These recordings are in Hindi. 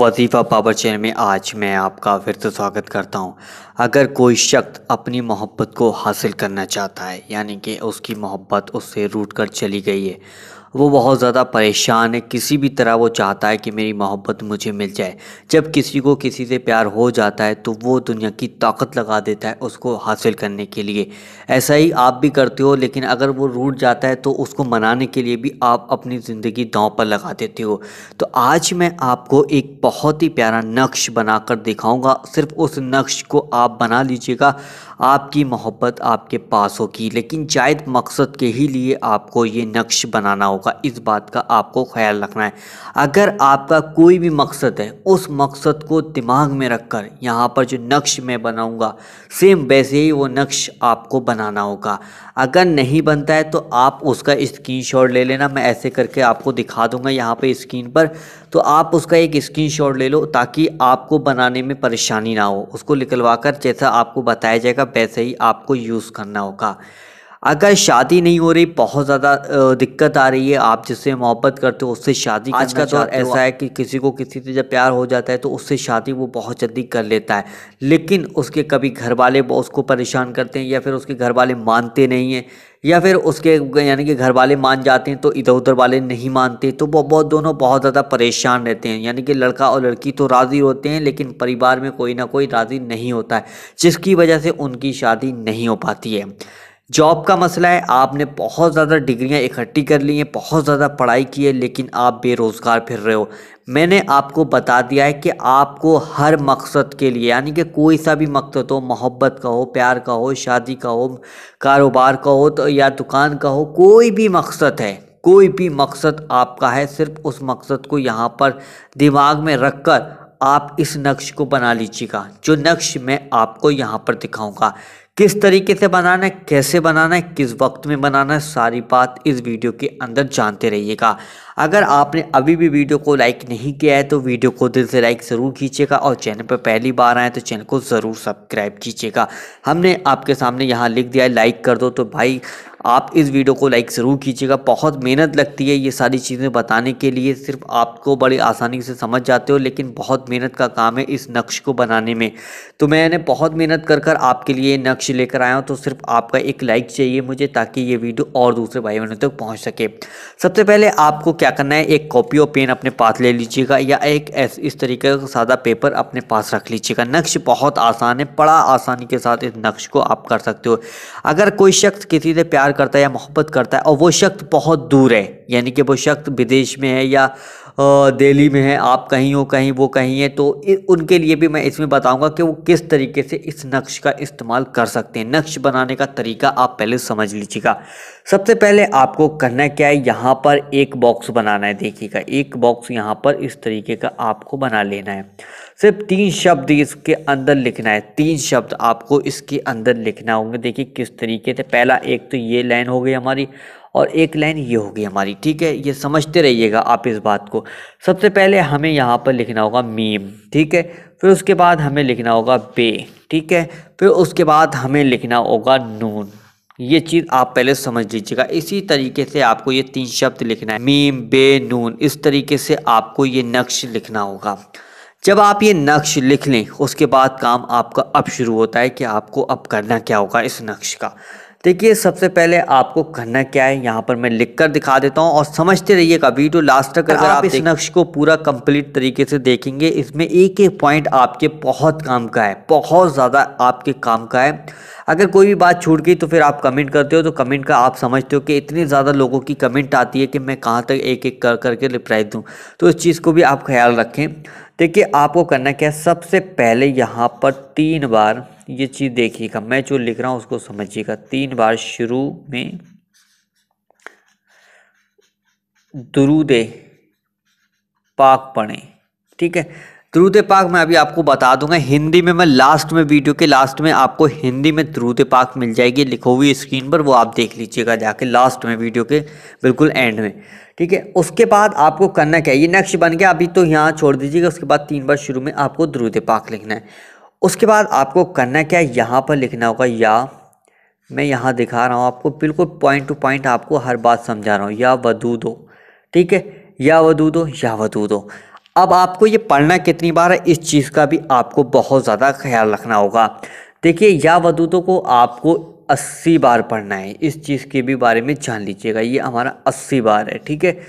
वजीफ़ा पावर चैनल में आज मैं आपका फिर से स्वागत करता हूं। अगर कोई शख्स अपनी मोहब्बत को हासिल करना चाहता है यानी कि उसकी मोहब्बत उससे रूट कर चली गई है वो बहुत ज़्यादा परेशान है किसी भी तरह वो चाहता है कि मेरी मोहब्बत मुझे मिल जाए जब किसी को किसी से प्यार हो जाता है तो वो दुनिया की ताकत लगा देता है उसको हासिल करने के लिए ऐसा ही आप भी करते हो लेकिन अगर वो रूट जाता है तो उसको मनाने के लिए भी आप अपनी ज़िंदगी दाँव पर लगा देते हो तो आज मैं आपको एक बहुत ही प्यारा नक्श बनाकर दिखाऊँगा सिर्फ उस नक्श को आप बना लीजिएगा आपकी मोहब्बत आपके पास होगी लेकिन जायद मकसद के ही लिए आपको ये नक्श बनाना होगा इस बात का आपको ख्याल रखना है अगर आपका कोई भी मकसद है उस मकसद को दिमाग में रखकर यहाँ पर जो नक्श मैं बनाऊँगा सेम वैसे ही वो नक्श आपको बनाना होगा अगर नहीं बनता है तो आप उसका स्क्रीन ले लेना मैं ऐसे करके आपको दिखा दूँगा यहाँ पर स्क्रीन पर तो आप उसका एक स्क्रीनशॉट ले लो ताकि आपको बनाने में परेशानी ना हो उसको निकलवा कर जैसा आपको बताया जाएगा वैसे ही आपको यूज़ करना होगा अगर शादी नहीं हो रही बहुत ज़्यादा दिक्कत आ रही है आप जिससे मोहब्बत करते हो उससे शादी आज का दौर ऐसा है कि किसी को किसी से जब प्यार हो जाता है तो उससे शादी वो बहुत जल्दी कर लेता है लेकिन उसके कभी घर वाले उसको परेशान करते हैं या फिर उसके घर वाले मानते नहीं हैं या फिर उसके यानी कि घर वाले मान जाते हैं तो इधर उधर वाले नहीं मानते तो वो बहुत दोनों बहुत ज़्यादा परेशान रहते हैं यानी कि लड़का और लड़की तो राज़ी होते हैं लेकिन परिवार में कोई ना कोई राज़ी नहीं होता है जिसकी वजह से उनकी शादी नहीं हो पाती है जॉब का मसला है आपने बहुत ज़्यादा डिग्रियां इकट्ठी कर ली हैं बहुत ज़्यादा पढ़ाई की है लेकिन आप बेरोज़गार फिर रहे हो मैंने आपको बता दिया है कि आपको हर मकसद के लिए यानी कि कोई सा भी मकसद हो मोहब्बत का हो प्यार का हो शादी का हो कारोबार का हो तो या दुकान का हो कोई भी मकसद है कोई भी मकसद आपका है सिर्फ उस मकसद को यहाँ पर दिमाग में रख कर आप इस नक्श को बना लीजिएगा जो नक्श मैं आपको यहाँ पर दिखाऊँगा किस तरीके से बनाना है कैसे बनाना है किस वक्त में बनाना है सारी बात इस वीडियो के अंदर जानते रहिएगा अगर आपने अभी भी वीडियो को लाइक नहीं किया है तो वीडियो को दिल से लाइक ज़रूर कीजिएगा और चैनल पर पहली बार आए तो चैनल को ज़रूर सब्सक्राइब कीजिएगा हमने आपके सामने यहाँ लिख दिया है लाइक कर दो तो भाई आप इस वीडियो को लाइक ज़रूर कीजिएगा बहुत मेहनत लगती है ये सारी चीज़ें बताने के लिए सिर्फ आपको बड़ी आसानी से समझ जाते हो लेकिन बहुत मेहनत का काम है इस नक्श को बनाने में तो मैंने बहुत मेहनत कर कर आपके लिए नक्श लेकर आया हूँ तो सिर्फ आपका एक लाइक चाहिए मुझे ताकि ये वीडियो और दूसरे भाई बहनों तक पहुँच सके सबसे पहले आपको क्या करना है एक कॉपी और पेन अपने पास ले लीजिएगा या एक इस तरीके का सादा पेपर अपने पास रख लीजिएगा नक्श बहुत आसान है बड़ा आसानी के साथ इस नक्श को आप कर सकते हो अगर कोई शख्स किसी से प्यार प्यार करता है या मोहब्बत करता है और वो शख्स बहुत दूर है यानी कि वो शख्स विदेश में है या दिल्ली में है आप कहीं हो कहीं वो कहीं है तो उनके लिए भी मैं इसमें बताऊंगा कि वो किस तरीके से इस नक्श का इस्तेमाल कर सकते हैं नक्श बनाने का तरीका आप पहले समझ लीजिएगा सबसे पहले आपको करना क्या है यहाँ पर एक बॉक्स बनाना है देखिएगा एक बॉक्स यहाँ पर इस तरीके का आपको बना लेना है सिर्फ तीन शब्द इसके अंदर लिखना है तीन शब्द आपको इसके अंदर लिखना होंगे देखिए किस तरीके से पहला एक तो ये लाइन हो गई हमारी और एक लाइन ये होगी हमारी ठीक है ये समझते रहिएगा आप इस बात को सबसे पहले हमें यहाँ पर लिखना होगा मीम ठीक है फिर उसके बाद हमें लिखना होगा बे ठीक है फिर उसके बाद हमें लिखना होगा नून ये चीज़ आप पहले समझ लीजिएगा इसी तरीके से आपको ये तीन शब्द लिखना है मीम बे नून इस तरीके से आपको ये नक्श लिखना होगा जब आप ये नक्श लिख लें उसके बाद काम आपका अब शुरू होता है कि आपको अब करना क्या होगा इस नक्श का देखिए सबसे पहले आपको करना क्या है यहाँ पर मैं लिख कर दिखा देता हूँ और समझते रहिएगा वीडियो तो लास्ट तक अगर आप इस नक्श को पूरा कंप्लीट तरीके से देखेंगे इसमें एक एक पॉइंट आपके बहुत काम का है बहुत ज़्यादा आपके काम का है अगर कोई भी बात छूट गई तो फिर आप कमेंट करते हो तो कमेंट का आप समझते हो कि इतने ज़्यादा लोगों की कमेंट आती है कि मैं कहाँ तक एक एक कर करके रिप्लाई दूँ तो इस चीज़ को भी आप ख्याल रखें देखिए आपको करना क्या है सबसे पहले यहाँ पर तीन बार ये चीज़ देखिएगा मैं जो लिख रहा हूँ उसको समझिएगा तीन बार शुरू में दुरूद पाक पढ़े ठीक है द्रुद पाक मैं अभी आपको बता दूंगा हिंदी में मैं लास्ट में वीडियो के लास्ट में आपको हिंदी में द्रुद पाक मिल जाएगी लिखो हुई स्क्रीन पर वो आप देख लीजिएगा जाके लास्ट में वीडियो के बिल्कुल एंड में ठीक है उसके बाद आपको करना क्या है ये नेक्स्ट बन गया अभी तो यहाँ छोड़ दीजिएगा उसके बाद तीन बार शुरू में आपको द्रुद पाक लिखना है उसके बाद आपको करना क्या है यहाँ पर लिखना होगा या मैं यहाँ दिखा रहा हूँ आपको बिल्कुल पॉइंट टू पॉइंट आपको हर बात समझा रहा हूँ या वधू दो ठीक है या वधू दो या वधू दो अब आपको ये पढ़ना कितनी बार है इस चीज़ का भी आपको बहुत ज़्यादा ख्याल रखना होगा देखिए या दो को आपको अस्सी बार पढ़ना है इस चीज़ के भी बारे में जान लीजिएगा ये हमारा अस्सी बार है ठीक है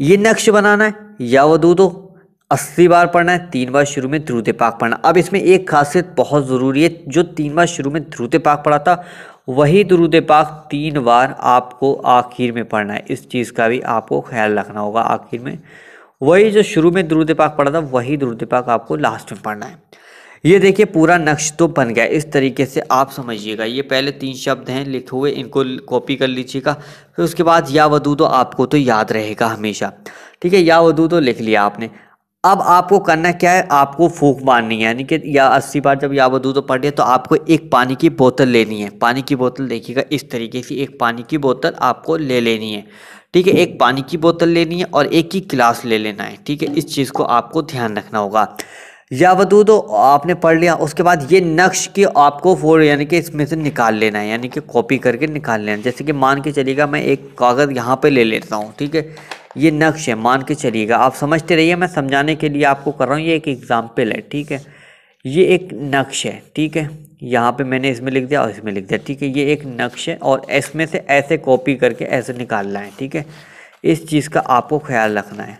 ये नक्श बनाना है या वो दो अस्सी बार पढ़ना है तीन बार शुरू में ध्रुते पाक पढ़ना अब इसमें एक खासियत बहुत ज़रूरी है जो तीन बार शुरू में ध्रुते पाक पढ़ा था वही दुरुद पाक तीन बार आपको आखिर में पढ़ना है इस चीज़ का भी आपको ख्याल रखना होगा आखिर में वही जो शुरू में दुरुद पाक पढ़ा था वही दुरुद पाक आपको लास्ट में पढ़ना है ये देखिए पूरा नक्श तो बन गया इस तरीके से आप समझिएगा ये पहले तीन शब्द हैं लिखे हुए इनको कॉपी कर लीजिएगा फिर उसके बाद या वधू तो आपको तो याद रहेगा हमेशा ठीक है या वधू तो लिख लिया आपने अब आपको करना क्या है आपको फूक मारनी है यानी कि या अस्सी बार जब या वधू तो पढ़ लिया तो आपको एक पानी की बोतल लेनी है पानी की बोतल देखिएगा इस तरीके से एक पानी की बोतल आपको ले लेनी है ठीक है एक पानी की बोतल लेनी है और एक ही गिलास ले लेना है ठीक है इस चीज़ को आपको ध्यान रखना होगा या बतू तो आपने पढ़ लिया उसके बाद ये नक्श की आपको फोर यानी कि इसमें से निकाल लेना है यानी कि कॉपी करके निकाल लेना जैसे कि मान के चलिएगा मैं एक कागज़ यहाँ पे ले लेता हूँ ठीक है ये नक्श है मान के चलिएगा आप समझते रहिए मैं समझाने के लिए आपको कर रहा हूँ ये एक एग्ज़ाम्पल है ठीक है ये एक नक्श है ठीक है यहाँ पर मैंने इसमें लिख दिया और इसमें लिख दिया ठीक है ये एक नक्श है और इसमें से ऐसे कॉपी करके ऐसे निकालना है ठीक है इस चीज़ का आपको ख्याल रखना है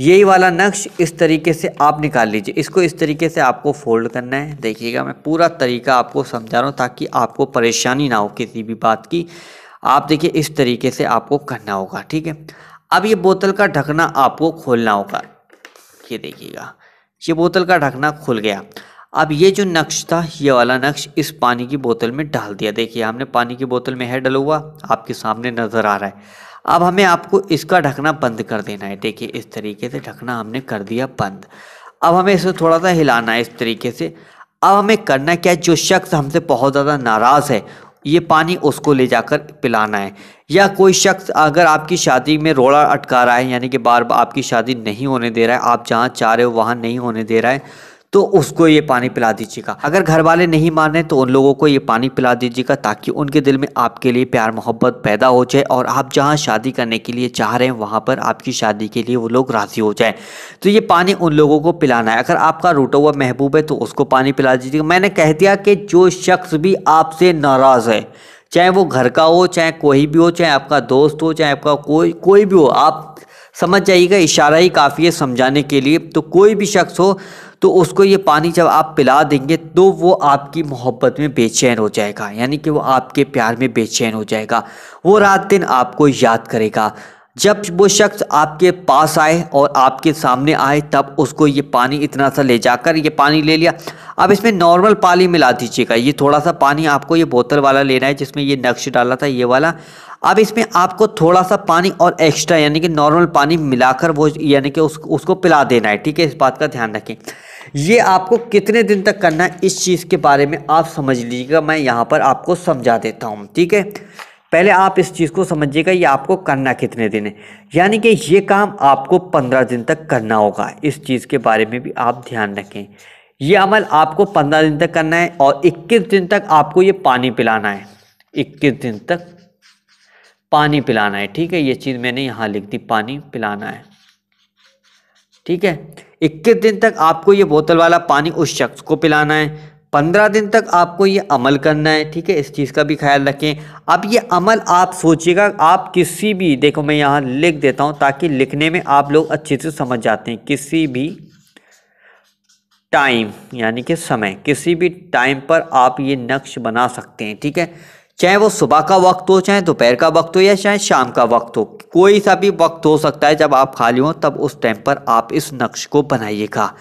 यही वाला नक्श इस तरीके से आप निकाल लीजिए इसको इस तरीके से आपको फोल्ड करना है देखिएगा मैं पूरा तरीका आपको समझा रहा हूँ ताकि आपको परेशानी ना हो किसी भी बात की आप देखिए इस तरीके से आपको करना होगा ठीक है अब ये बोतल का ढकना आपको खोलना होगा ये देखिएगा ये बोतल का ढकना खुल गया अब ये जो नक्श था ये वाला नक्श इस पानी की बोतल में डाल दिया देखिए हमने पानी की बोतल में है डलो हुआ आपके सामने नज़र आ रहा है अब हमें आपको इसका ढकना बंद कर देना है देखिए इस तरीके से ढकना हमने कर दिया बंद अब हमें इसे थोड़ा सा हिलाना है इस तरीके से अब हमें करना क्या है जो शख्स हमसे बहुत ज़्यादा नाराज़ है ये पानी उसको ले जाकर पिलाना है या कोई शख्स अगर आपकी शादी में रोड़ा अटका रहा है यानी कि बार बार आपकी शादी नहीं होने दे रहा है आप जहाँ चाह रहे हो वहाँ नहीं होने दे रहा है तो उसको ये पानी पिला दीजिएगा अगर घर वाले नहीं माने तो उन लोगों को ये पानी पिला दीजिएगा ताकि उनके दिल में आपके लिए प्यार मोहब्बत पैदा हो जाए और आप जहाँ शादी करने के लिए चाह रहे हैं वहाँ पर आपकी शादी के लिए वो लोग राज़ी हो जाए तो ये पानी उन लोगों को पिलाना है अगर आपका रूटा हुआ महबूब है तो उसको पानी पिला दीजिएगा मैंने कह दिया कि जो शख्स भी आपसे नाराज़ है चाहे वो घर का हो चाहे कोई भी हो चाहे आपका दोस्त हो चाहे आपका कोई कोई भी हो आप समझ जाइएगा इशारा ही काफ़ी है समझाने के लिए तो कोई भी शख्स हो तो उसको ये पानी जब आप पिला देंगे तो वो आपकी मोहब्बत में बेचैन हो जाएगा यानी कि वो आपके प्यार में बेचैन हो जाएगा वो रात दिन आपको याद करेगा जब वो शख्स आपके पास आए और आपके सामने आए तब उसको ये पानी इतना सा ले जाकर ये पानी ले लिया अब इसमें नॉर्मल पानी मिला दीजिएगा ये थोड़ा सा पानी आपको ये बोतल वाला लेना है जिसमें ये नक्श डाला था ये वाला अब इसमें आपको थोड़ा सा पानी और एक्स्ट्रा यानी कि नॉर्मल पानी मिलाकर वो यानी कि उस, उसको पिला देना है ठीक है इस बात का ध्यान रखें ये आपको कितने दिन तक करना है इस चीज़ के बारे में आप समझ लीजिएगा मैं यहाँ पर आपको समझा देता हूँ ठीक है पहले आप इस चीज़ को समझिएगा ये आपको करना कितने दिन है यानी कि ये काम आपको पंद्रह दिन तक करना होगा इस चीज़ के बारे में भी आप ध्यान रखें ये अमल आपको पंद्रह दिन तक करना है और इक्कीस दिन तक आपको ये पानी पिलाना है इक्कीस दिन तक पानी पिलाना है ठीक है ये चीज़ मैंने यहाँ लिख दी पानी पिलाना है ठीक है इक्कीस दिन तक आपको ये बोतल वाला पानी उस शख्स को पिलाना है पंद्रह दिन तक आपको ये अमल करना है ठीक है इस चीज़ का भी ख्याल रखें अब ये अमल आप सोचिएगा आप किसी भी देखो मैं यहाँ लिख देता हूँ ताकि लिखने में आप लोग अच्छे से समझ जाते हैं किसी भी टाइम यानी कि समय किसी भी टाइम पर आप ये नक्श बना सकते हैं ठीक है चाहे वो सुबह का वक्त हो चाहे दोपहर का वक्त हो या चाहे शाम का वक्त हो कोई सा भी वक्त हो सकता है जब आप खाली हो तब उस टाइम पर आप इस नक्श को बनाइएगा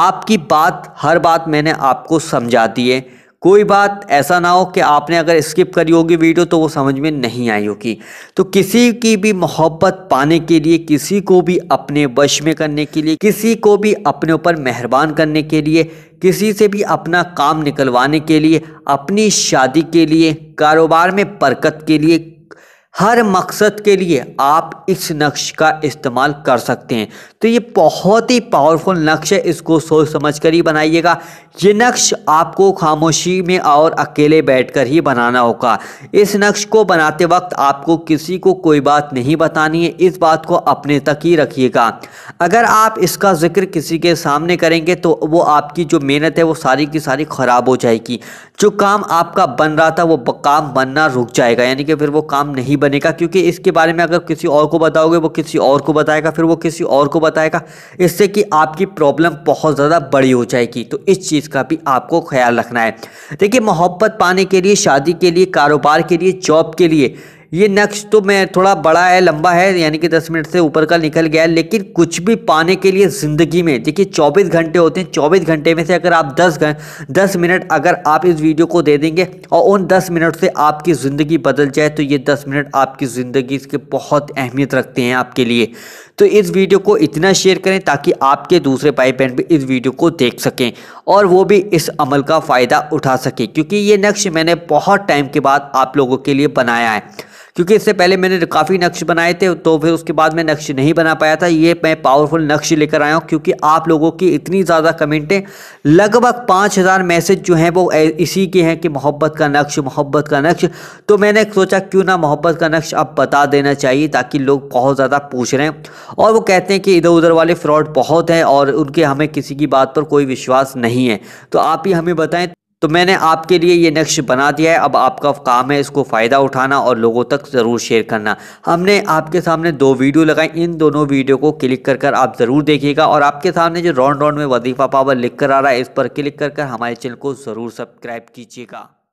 आपकी बात हर बात मैंने आपको समझा दी है कोई बात ऐसा ना हो कि आपने अगर स्किप करी होगी वीडियो तो वो समझ में नहीं आई होगी तो किसी की भी मोहब्बत पाने के लिए किसी को भी अपने वश में करने के लिए किसी को भी अपने ऊपर मेहरबान करने के लिए किसी से भी अपना काम निकलवाने के लिए अपनी शादी के लिए कारोबार में बरकत के लिए हर मकसद के लिए आप इस नक्श का इस्तेमाल कर सकते हैं तो ये बहुत ही पावरफुल नक्श है इसको सोच समझ कर ही बनाइएगा ये नक्श आपको खामोशी में और अकेले बैठकर ही बनाना होगा इस नक्श को बनाते वक्त आपको किसी को कोई बात नहीं बतानी है इस बात को अपने तक ही रखिएगा अगर आप इसका ज़िक्र किसी के सामने करेंगे तो वो आपकी जो मेहनत है वो सारी की सारी ख़राब हो जाएगी जो काम आपका बन रहा था वो काम बनना रुक जाएगा यानी कि फिर वो काम नहीं बनेगा क्योंकि इसके बारे में अगर किसी और को बताओगे वो किसी और को बताएगा फिर वो किसी और को बताएगा इससे कि आपकी प्रॉब्लम बहुत ज़्यादा बड़ी हो जाएगी तो इस चीज़ का भी आपको ख्याल रखना है देखिए मोहब्बत पाने के लिए शादी के लिए कारोबार के लिए जॉब के लिए ये नक्श तो मैं थोड़ा बड़ा है लंबा है यानी कि 10 मिनट से ऊपर का निकल गया है लेकिन कुछ भी पाने के लिए ज़िंदगी में देखिए 24 घंटे होते हैं 24 घंटे में से अगर आप 10 दस मिनट अगर आप इस वीडियो को दे देंगे और उन 10 मिनट से आपकी ज़िंदगी बदल जाए तो ये 10 मिनट आपकी ज़िंदगी के बहुत अहमियत रखते हैं आपके लिए तो इस वीडियो को इतना शेयर करें ताकि आपके दूसरे भाई बहन भी इस वीडियो को देख सकें और वो भी इस अमल का फ़ायदा उठा सकें क्योंकि ये नक्श मैंने बहुत टाइम के बाद आप लोगों के लिए बनाया है क्योंकि इससे पहले मैंने काफ़ी नक्श बनाए थे तो फिर उसके बाद मैं नक्श नहीं बना पाया था ये मैं पावरफुल नक्श लेकर आया हूँ क्योंकि आप लोगों की इतनी ज़्यादा कमेंटें लगभग पाँच हज़ार मैसेज जो हैं वो इसी के हैं कि मोहब्बत का नक्श मोहब्बत का नक्श तो मैंने सोचा क्यों ना मोहब्बत का नक्श अब बता देना चाहिए ताकि लोग बहुत ज़्यादा पूछ रहे हैं और वो कहते हैं कि इधर उधर वाले फ्रॉड बहुत हैं और उनके हमें किसी की बात पर कोई विश्वास नहीं है तो आप ही हमें बताएँ तो मैंने आपके लिए ये नक्श बना दिया है अब आपका काम है इसको फ़ायदा उठाना और लोगों तक ज़रूर शेयर करना हमने आपके सामने दो वीडियो लगाई इन दोनों वीडियो को क्लिक कर कर आप ज़रूर देखिएगा और आपके सामने जो राउंड राउंड में वजीफ़ा पावर लिख कर आ रहा है इस पर क्लिक कर कर हमारे चैनल को ज़रूर सब्सक्राइब कीजिएगा